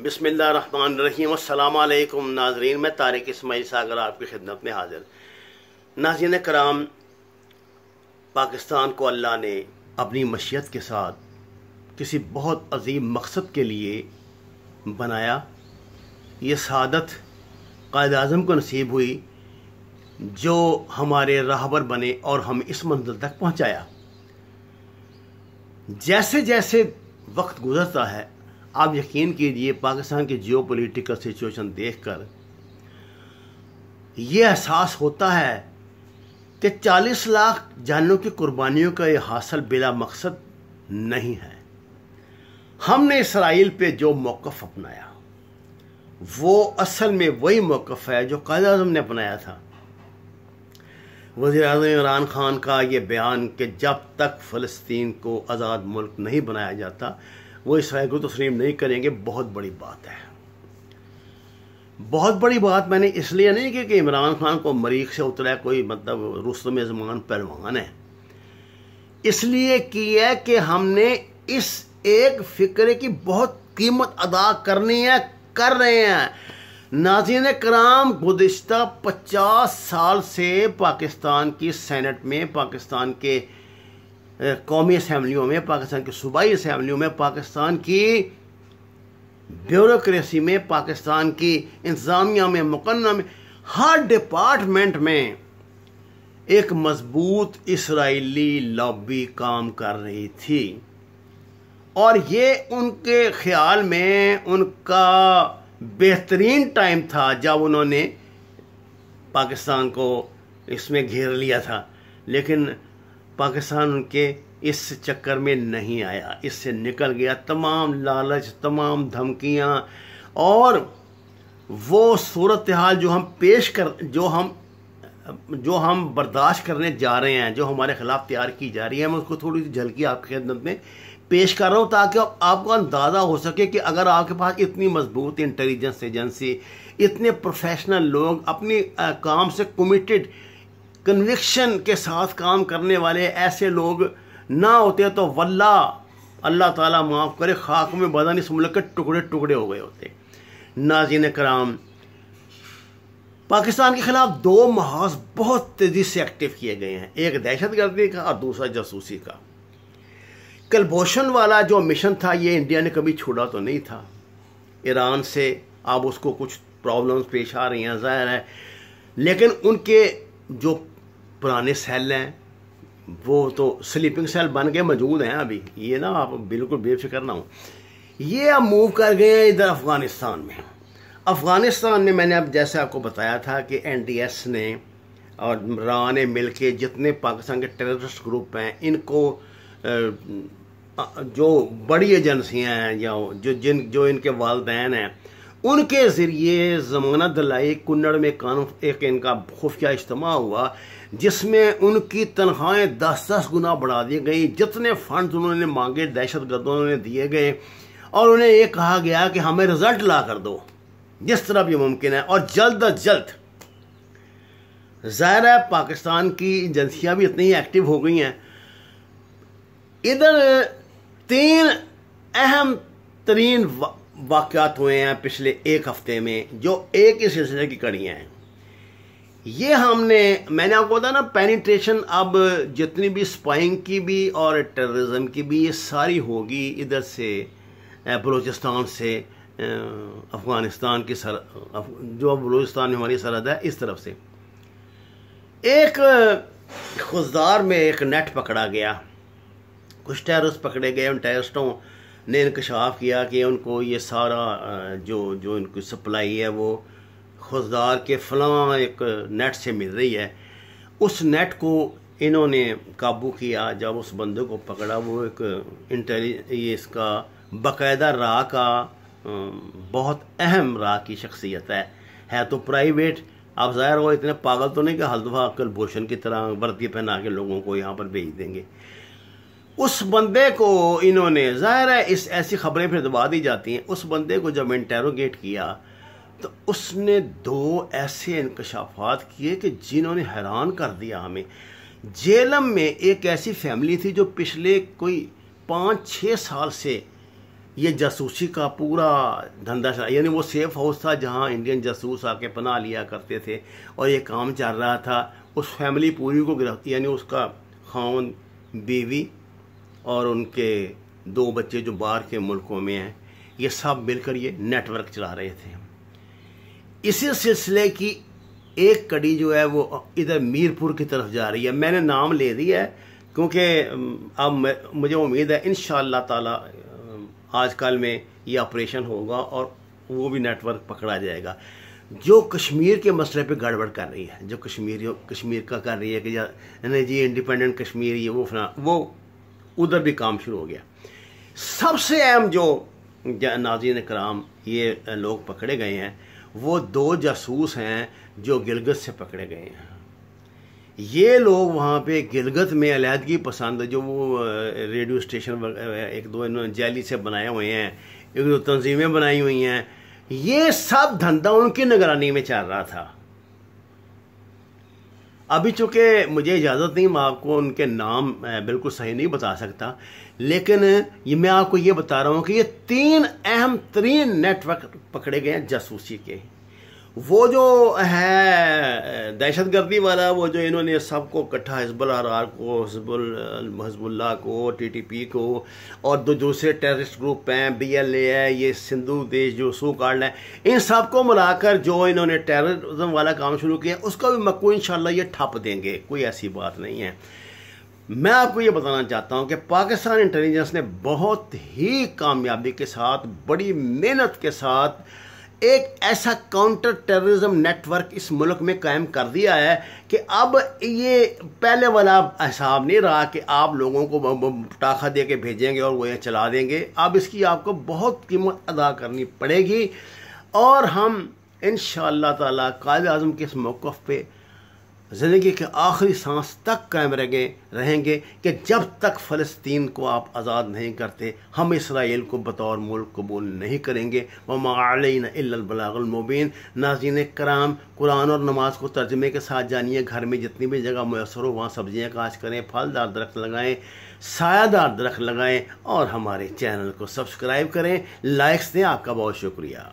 बसमिल्लाम अल्लाम नाजरीन मैं तारिक इसमाइल सागर आपकी खिदमत में हाजिर नाजीन कराम पाकिस्तान को अल्लाह ने अपनी मशीत के साथ किसी बहुत अजीम मकसद के लिए बनाया ये सादत कायद अजम को नसीब हुई जो हमारे राहबर बने और हम इस मंजिल तक पहुँचाया जैसे जैसे वक्त गुजरता है आप यकीन कीजिए पाकिस्तान की जियो पोलिटिकल सिचुएशन देख कर ये एहसास होता है कि 40 लाख जानों की कुर्बानियों का यह हासिल बिला मकसद नहीं है हमने इसराइल पे जो मौक़ अपनाया वो असल में वही मौक़ है जो कायद अजम ने अपनाया था वजी अजम इमरान खान का ये बयान कि जब तक फ़लस्तीन को आज़ाद मुल्क नहीं बनाया जाता वो इस वायगुरु तस्लीम नहीं करेंगे बहुत बड़ी बात है बहुत बड़ी बात मैंने इसलिए नहीं की कि इमरान खान को मरीख से उतरा कोई मतलब रुस्तम जमान पहलवान है इसलिए की है कि हमने इस एक फिक्र की बहुत कीमत अदा करनी है कर रहे हैं नाजीन कराम गुज्त पचास साल से पाकिस्तान की सेनेट में पाकिस्तान के कौमी असम्बलियों में पाकिस्तान की सूबाई असम्बलियों में पाकिस्तान की ब्यूरोसी में पाकिस्तान की इंतज़ामिया में मुकन्ना में हर डिपार्टमेंट में एक मजबूत इसराइली लॉबी काम कर रही थी और ये उनके ख्याल में उनका बेहतरीन टाइम था जब उन्होंने पाकिस्तान को इसमें घेर लिया था लेकिन पाकिस्तान उनके इस चक्कर में नहीं आया इससे निकल गया तमाम लालच तमाम धमकियां और वो सूरत हाल जो हम पेश कर जो हम जो हम बर्दाश्त करने जा रहे हैं जो हमारे ख़िलाफ़ तैयार की जा रही है मैं उसको थोड़ी सी झलकी आपकी खिदमत में पेश कर रहा हूँ ताकि आप, आपको अंदाज़ा हो सके कि अगर आपके पास इतनी मजबूत इंटेलिजेंस एजेंसी इतने प्रोफेशनल लोग अपने काम से कमिटेड कन्विक्शन के साथ काम करने वाले ऐसे लोग ना होते तो वल्ला अल्लाह ताला माफ़ करे खाक में बदन इस मुल्क के टुकड़े टुकड़े हो गए होते नाजिन कराम पाकिस्तान के खिलाफ दो महाज बहुत तेज़ी से एक्टिव किए गए हैं एक दहशत गर्दी का और दूसरा जासूसी का कलभूषण वाला जो मिशन था ये इंडिया ने कभी छोड़ा तो नहीं था ईरान से अब उसको कुछ प्रॉब्लम्स पेश आ रही हैं ज़ाहिर है लेकिन उनके जो पुराने सेल हैं वो तो स्लीपिंग सेल बन के मौजूद हैं अभी ये ना आप बिल्कुल बेफिक्र ना हो ये अब मूव कर गए हैं इधर अफ़गानिस्तान में अफ़गानिस्तान में मैंने अब जैसे आपको बताया था कि एनडीएस ने और रा ने मिल के जितने पाकिस्तान के टेररिस्ट ग्रुप हैं इनको जो बड़ी एजेंसियां हैं या जो जिन जो इनके वालदेन हैं उनके ज़रिए जमाना दलाई कुन्नड़ में कानून एक इनका खुफिया इज्तम हुआ जिसमें उनकी तनख्वाहें दस दस गुना बढ़ा दी गई जितने फंड उन्होंने मांगे दहशत गर्दों ने दिए गए और उन्हें ये कहा गया कि हमें रिजल्ट ला कर दो जिस तरह भी मुमकिन है और जल्द अज जल्द ज़ाहिर है पाकिस्तान की एजेंसियाँ भी इतनी एक्टिव हो गई हैं इधर तीन अहम तरीन वाक़ात हुए हैं पिछले एक हफ्ते में जो एक ही सिलसिले की कड़ियाँ हैं ये हमने मैंने आपको बताया ना पेनिट्रेशन अब जितनी भी स्पाइंग की भी और टेररिज्म की भी ये सारी होगी इधर से बलूचिस्तान से अफ़गानिस्तान की सर जो बलूचिस्तान हमारी सरहद है इस तरफ से एक खुजदार में एक नेट पकड़ा गया कुछ टेररिस्ट पकड़े गए उन टेररिस्टों ने इनकशाफ किया कि उनको ये सारा जो जो इनकी सप्लाई है वो खुददार के फलां एक नेट से मिल रही है उस नेट को इन्होंने काबू किया जब उस बंदे को पकड़ा वो एक इंटेली ये इसका बाकायदा राह का बहुत अहम राह की शख्सियत है है तो प्राइवेट आप ज़ाहिर हो इतने पागल तो नहीं कि हल्दवा अक्ल भूषण की तरह वर्दी पहना के लोगों को यहाँ पर भेज देंगे उस बंदे को इन्होंने ज़ाहिर है इस ऐसी खबरें फिर दबा दी जाती हैं उस बंदे को जब इंटेरोगेट किया तो उसने दो ऐसे इंकशाफात किए कि जिन्होंने हैरान कर दिया हमें जेलम में एक ऐसी फैमिली थी जो पिछले कोई पाँच छः साल से ये जासूसी का पूरा धंधा चला यानी वो सेफ हाउस था जहाँ इंडियन जासूस आके पना लिया करते थे और ये काम चल रहा था उस फैमिली पूरी को गिरफ्त यानी उसका खाउन बीवी और उनके दो बच्चे जो बाहर के मुल्कों में हैं ये सब मिलकर ये नेटवर्क चला रहे थे इसी सिलसिले की एक कड़ी जो है वो इधर मीरपुर की तरफ जा रही है मैंने नाम ले दिया है क्योंकि अब मुझे उम्मीद है इन ताला आजकल में ये ऑपरेशन होगा और वो भी नेटवर्क पकड़ा जाएगा जो कश्मीर के मसले पे गड़बड़ कर रही है जो कश्मीरी कश्मीर का कर रही है कि जी इंडिपेंडेंट कश्मीर ये वो फिर वो उधर भी काम शुरू हो गया सबसे अहम जो नाजीन कराम ये लोग पकड़े गए हैं वो दो जासूस हैं जो गिलगत से पकड़े गए हैं ये लोग वहाँ पे गिलगत में अलीहदगी पसंद जो वो रेडियो स्टेशन एक दो इन्होंने जैली से बनाए हुए हैं एक दो तंजीमें बनाई हुई हैं ये सब धंधा उनकी निगरानी में चल रहा था अभी चूँकि मुझे इजाज़त नहीं मैं आपको उनके नाम बिल्कुल सही नहीं बता सकता लेकिन ये मैं आपको ये बता रहा हूँ कि ये तीन अहम तरीन नेटवर्क पकड़े गए हैं जासूसी के वो जो है दहशत गर्दी वाला वो जो इन्होंने सबको इकट्ठा हिजबुल आर को हिजबुल हजबुल्ला को टी टी पी को और दो दूसरे टेररिस्ट ग्रुप हैं बी एल ए है ये सिंधु देश जो सू कार्ड है इन सब को मिलाकर जो इन्होंने टेररिज्म वाला काम शुरू किया उसका भी मक्कू इन ये ठप देंगे कोई ऐसी बात नहीं है मैं आपको ये बताना चाहता हूँ कि पाकिस्तान इंटेलिजेंस ने बहुत ही कामयाबी के साथ बड़ी मेहनत के साथ एक ऐसा काउंटर टेररिज्म नेटवर्क इस मुल्क में कायम कर दिया है कि अब ये पहले वाला हिसाब नहीं रहा कि आप लोगों को टाखा दे के भेजेंगे और वो ये चला देंगे अब इसकी आपको बहुत कीमत अदा करनी पड़ेगी और हम इन शाह तायद अजम के इस मौक़ पर ज़िंदगी के आखिरी सांस तक कायम रहेंगे रहेंगे कि जब तक फ़लस्तीन को आप आज़ाद नहीं करते हम इसराइल को बतौर मुल्क कबूल नहीं करेंगे वमालीन अल्बलागलमुबीन नाजीन कराम कुरान और नमाज को तर्जमे के साथ जानिए घर में जितनी भी जगह मैसर हो वहाँ सब्जियाँ काश करें फलदार दरख्त लगाएँ सायादार दरख्त लगाएँ और हमारे चैनल को सब्सक्राइब करें लाइक्स दें आपका बहुत शुक्रिया